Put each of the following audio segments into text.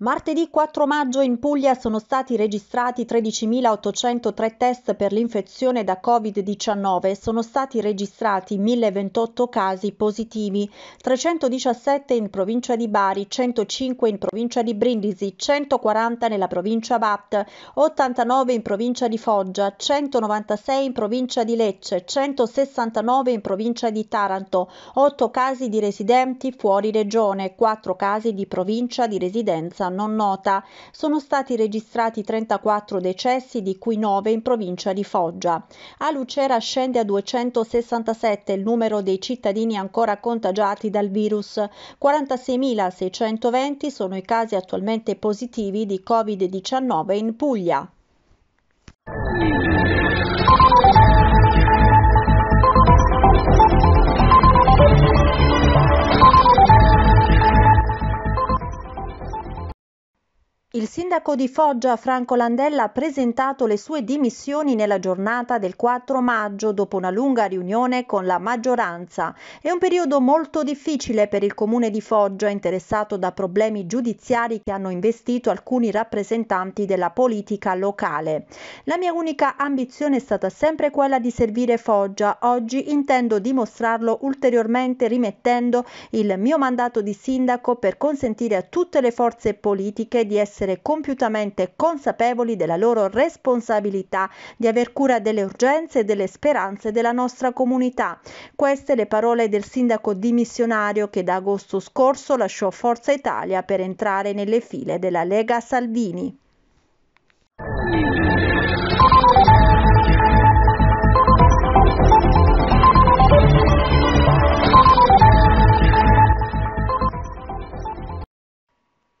Martedì 4 maggio in Puglia sono stati registrati 13.803 test per l'infezione da Covid-19 sono stati registrati 1.028 casi positivi, 317 in provincia di Bari, 105 in provincia di Brindisi, 140 nella provincia Bat, 89 in provincia di Foggia, 196 in provincia di Lecce, 169 in provincia di Taranto, 8 casi di residenti fuori regione, 4 casi di provincia di residenza causa non nota sono stati registrati 34 decessi, di cui 9 in provincia di Foggia. A Lucera scende a 267 il numero dei cittadini ancora contagiati dal virus. 46.620 sono i casi attualmente positivi di Covid-19 in Puglia. sindaco di Foggia Franco Landella ha presentato le sue dimissioni nella giornata del 4 maggio dopo una lunga riunione con la maggioranza. È un periodo molto difficile per il comune di Foggia interessato da problemi giudiziari che hanno investito alcuni rappresentanti della politica locale. La mia unica ambizione è stata sempre quella di servire Foggia. Oggi intendo dimostrarlo ulteriormente rimettendo il mio mandato di sindaco per consentire a tutte le forze politiche di essere competenti compiutamente consapevoli della loro responsabilità di aver cura delle urgenze e delle speranze della nostra comunità. Queste le parole del sindaco dimissionario che da agosto scorso lasciò Forza Italia per entrare nelle file della Lega Salvini.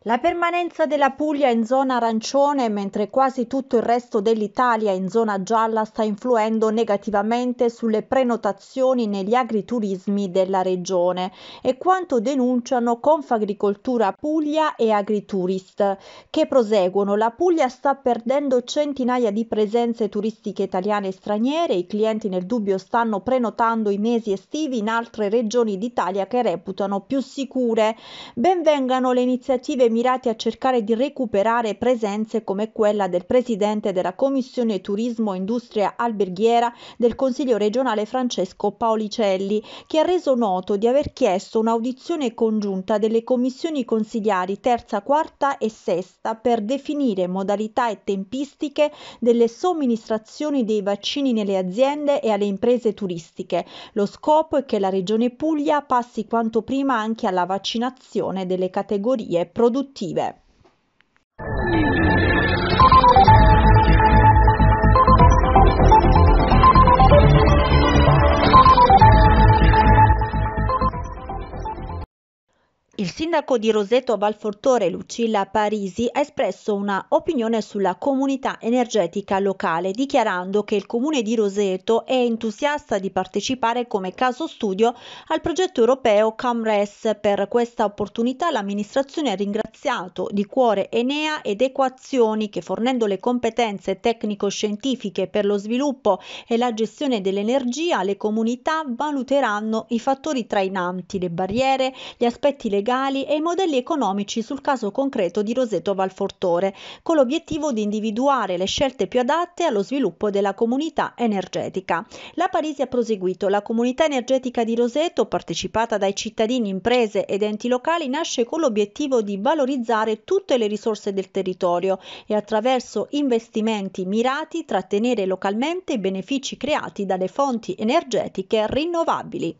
La permanenza della Puglia in zona arancione, mentre quasi tutto il resto dell'Italia in zona gialla, sta influendo negativamente sulle prenotazioni negli agriturismi della regione. E quanto denunciano Confagricoltura Puglia e Agriturist, che proseguono. La Puglia sta perdendo centinaia di presenze turistiche italiane e straniere. I clienti nel dubbio stanno prenotando i mesi estivi in altre regioni d'Italia che reputano più sicure. Benvengano le iniziative mirati a cercare di recuperare presenze come quella del presidente della Commissione Turismo e Industria Alberghiera del Consiglio regionale Francesco Paolicelli, che ha reso noto di aver chiesto un'audizione congiunta delle commissioni consigliari terza, quarta e sesta per definire modalità e tempistiche delle somministrazioni dei vaccini nelle aziende e alle imprese turistiche. Lo scopo è che la Regione Puglia passi quanto prima anche alla vaccinazione delle categorie produttive ุทถีแบบ sindaco di Roseto Valfortore Lucilla Parisi ha espresso una opinione sulla comunità energetica locale dichiarando che il comune di Roseto è entusiasta di partecipare come caso studio al progetto europeo CAMRES. Per questa opportunità l'amministrazione ha ringraziato di cuore Enea ed Equazioni che fornendo le competenze tecnico-scientifiche per lo sviluppo e la gestione dell'energia le comunità valuteranno i fattori trainanti, le barriere, gli aspetti legali gestionali e i modelli economici sul caso concreto di Roseto Valfortore, con l'obiettivo di individuare le scelte più adatte allo sviluppo della comunità energetica. La Parisi ha proseguito, la comunità energetica di Roseto, partecipata dai cittadini, imprese ed enti locali, nasce con l'obiettivo di valorizzare tutte le risorse del territorio e attraverso investimenti mirati trattenere localmente i benefici creati dalle fonti energetiche rinnovabili.